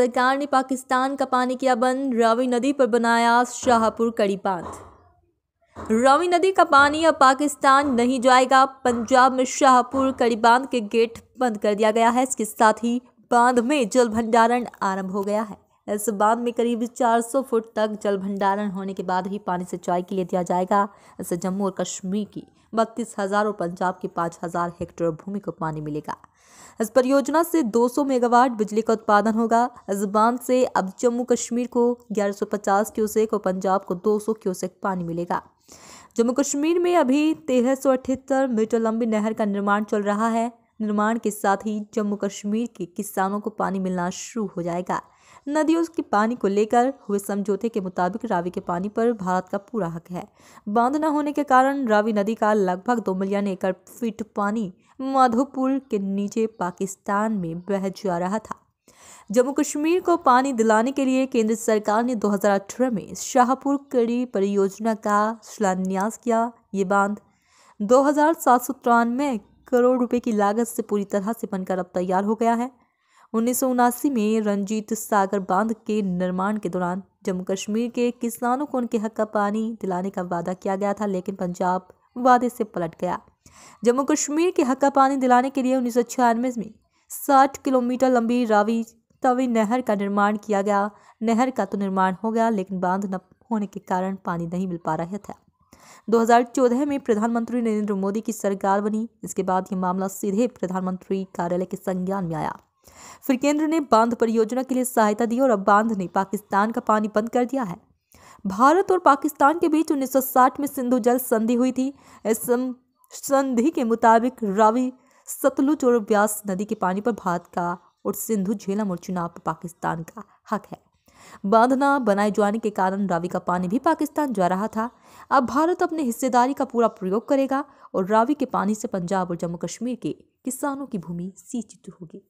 सरकार ने पाकिस्तान का पानी किया बंद रावी नदी पर बनाया शाहपुर कड़ी बांध रावी नदी का पानी अब पाकिस्तान नहीं जाएगा पंजाब में शाहपुर कड़ी बांध के गेट बंद कर दिया गया है इसके साथ ही बांध में जल भंडारण आरंभ हो गया है इस बांध में करीब 400 फुट तक जल भंडारण होने के बाद ही पानी सिंचाई के लिए दिया जाएगा इससे जम्मू और कश्मीर की बत्तीस हज़ार और पंजाब की पाँच हज़ार हेक्टेयर भूमि को पानी मिलेगा इस परियोजना से 200 मेगावाट बिजली का उत्पादन होगा इस बांध से अब जम्मू कश्मीर को 1150 क्यूसेक और पंजाब को 200 क्यूसेक पानी मिलेगा जम्मू कश्मीर में अभी तेरह मीटर लंबी नहर का निर्माण चल रहा है निर्माण के साथ ही जम्मू कश्मीर के किसानों को पानी मिलना शुरू हो जाएगा नदियों के पानी को लेकर हुए समझौते के मुताबिक रावी के पानी पर भारत का पूरा हक है बांध न होने के कारण रावी नदी का लगभग दो मिलियन एकड़ फीट पानी माधोपुर के नीचे पाकिस्तान में बह जा रहा था जम्मू कश्मीर को पानी दिलाने के लिए केंद्र सरकार ने 2018 में शाहपुर कड़ी परियोजना का शिलान्यास किया ये बांध दो हजार करोड़ रुपए की लागत से पूरी तरह से बनकर अब तैयार हो गया है उन्नीस में रंजीत सागर बांध के निर्माण के दौरान जम्मू कश्मीर के किसानों को उनके हक का पानी दिलाने का वादा किया गया था लेकिन पंजाब वादे से पलट गया जम्मू कश्मीर के हक का पानी दिलाने के लिए उन्नीस में साठ किलोमीटर लंबी रावी तवी नहर का निर्माण किया गया नहर का तो निर्माण हो गया लेकिन बांध न होने के कारण पानी नहीं मिल पा रहा था 2014 में प्रधानमंत्री नरेंद्र मोदी की सरकार बनी इसके बाद यह मामला सीधे प्रधानमंत्री कार्यालय के संज्ञान में आया फिर केंद्र ने बांध परियोजना के लिए सहायता दी और अब बांध ने पाकिस्तान का पानी बंद कर दिया है भारत और पाकिस्तान के बीच 1960 में सिंधु जल संधि हुई थी इस संधि के मुताबिक रावी सतलुज और व्यास नदी के पानी पर भारत का और सिंधु झेलम और चुनाव पर पाकिस्तान का हक है बांध न बनाए जाने के कारण रावी का पानी भी पाकिस्तान जा रहा था अब भारत अपने हिस्सेदारी का पूरा प्रयोग करेगा और रावी के पानी से पंजाब और जम्मू कश्मीर के किसानों की भूमि सिंचित होगी